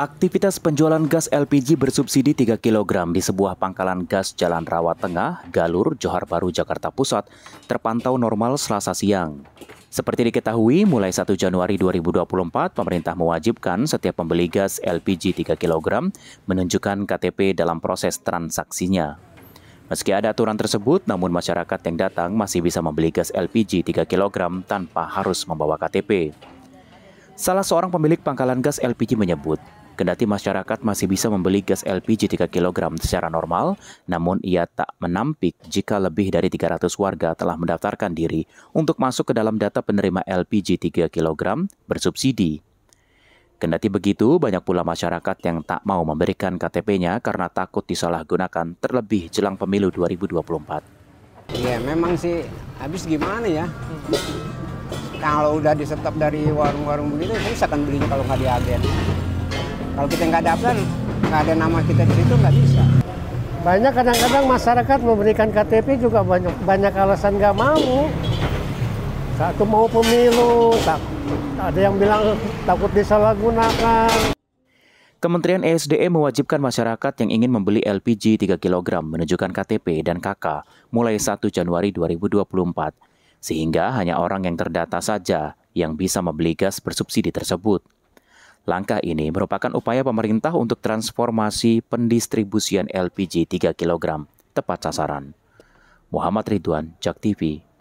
Aktivitas penjualan gas LPG bersubsidi 3 kg di sebuah pangkalan gas Jalan Rawa Tengah, Galur, Johar Baru, Jakarta Pusat terpantau normal selasa siang. Seperti diketahui, mulai 1 Januari 2024, pemerintah mewajibkan setiap pembeli gas LPG 3 kg menunjukkan KTP dalam proses transaksinya. Meski ada aturan tersebut, namun masyarakat yang datang masih bisa membeli gas LPG 3 kg tanpa harus membawa KTP. Salah seorang pemilik pangkalan gas LPG menyebut, Kendati masyarakat masih bisa membeli gas LPG 3 kg secara normal, namun ia tak menampik jika lebih dari 300 warga telah mendaftarkan diri untuk masuk ke dalam data penerima LPG 3 kg bersubsidi. Kendati begitu, banyak pula masyarakat yang tak mau memberikan KTP-nya karena takut disalahgunakan terlebih jelang pemilu 2024. Ya memang sih, habis gimana ya? Kalau udah disetop dari warung-warung begitu, saya akan belinya kalau nggak di agen. Kalau kita nggak plan, nggak ada nama kita di situ nggak bisa. Banyak kadang-kadang masyarakat memberikan KTP juga banyak banyak alasan nggak mau. Satu mau pemilu, tak, ada yang bilang takut disalahgunakan. Kementerian ESDM e mewajibkan masyarakat yang ingin membeli LPG 3 kg menunjukkan KTP dan KK mulai 1 Januari 2024, sehingga hanya orang yang terdata saja yang bisa membeli gas bersubsidi tersebut. Langkah ini merupakan upaya pemerintah untuk transformasi pendistribusian LPG 3 kg tepat sasaran. Muhammad Ridwan, Jak TV,